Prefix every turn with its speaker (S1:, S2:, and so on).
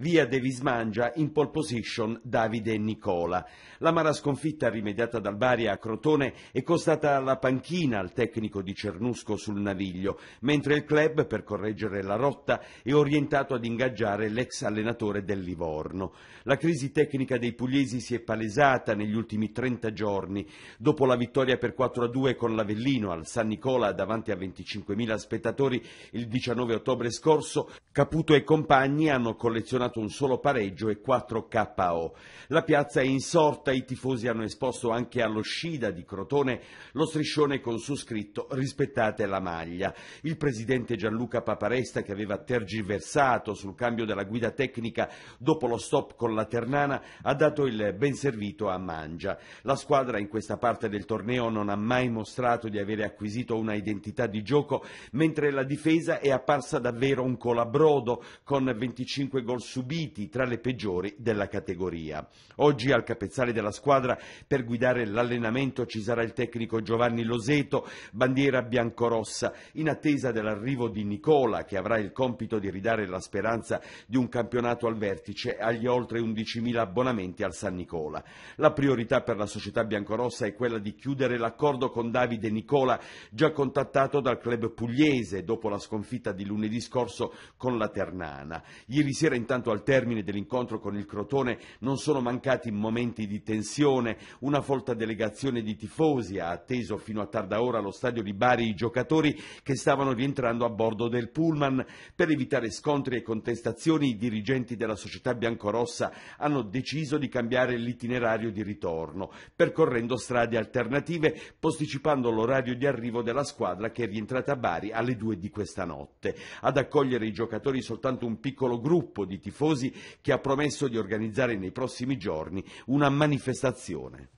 S1: Via Davis Mangia in pole position Davide Nicola. La L'amara sconfitta rimediata dal Bari a Crotone è costata la panchina al tecnico di Cernusco sul Naviglio, mentre il club per correggere la rotta è orientato ad ingaggiare l'ex allenatore del Livorno. La crisi tecnica dei pugliesi si è palesata negli ultimi 30 giorni, dopo la vittoria per 4-2 con l'Avellino al San Nicola davanti a 25.000 spettatori il 19 ottobre scorso, Caputo e compagni hanno collezionato segnato un solo pareggio e 4 KO. La piazza è insorta, i tifosi hanno esposto anche allo Scida di Crotone lo striscione con su scritto rispettate la maglia. Il presidente Gianluca Paparesta, che aveva tergiversato sul cambio della guida tecnica dopo lo stop con la Ternana, ha dato il ben servito a Mangia. La squadra in questa parte del torneo non ha mai mostrato di avere acquisito una identità di gioco, mentre la difesa è apparsa davvero un colabrodo con 25 gol su subiti tra le peggiori della categoria. Oggi al capezzale della squadra per guidare l'allenamento ci sarà il tecnico Giovanni Loseto, bandiera biancorossa, in attesa dell'arrivo di Nicola che avrà il compito di ridare la speranza di un campionato al vertice agli oltre 11.000 abbonamenti al San Nicola. La priorità per la società biancorossa è quella di chiudere l'accordo con Davide Nicola, già contattato dal club pugliese dopo la sconfitta di lunedì scorso con la Ternana. Ieri sera intanto arrivato al termine dell'incontro con il Crotone non sono mancati momenti di tensione, una folta delegazione di tifosi ha atteso fino a tarda ora allo stadio di Bari i giocatori che stavano rientrando a bordo del pullman. Per evitare scontri e contestazioni i dirigenti della società biancorossa hanno deciso di cambiare l'itinerario di ritorno, percorrendo strade alternative, posticipando l'orario di arrivo della squadra che è rientrata a Bari alle 2 di questa notte. Ad accogliere i giocatori soltanto un piccolo gruppo di tifosi tifosi che ha promesso di organizzare nei prossimi giorni una manifestazione.